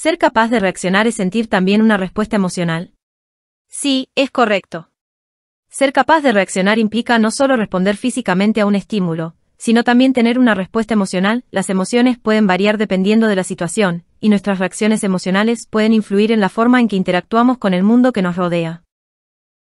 Ser capaz de reaccionar es sentir también una respuesta emocional. Sí, es correcto. Ser capaz de reaccionar implica no solo responder físicamente a un estímulo, sino también tener una respuesta emocional. Las emociones pueden variar dependiendo de la situación, y nuestras reacciones emocionales pueden influir en la forma en que interactuamos con el mundo que nos rodea.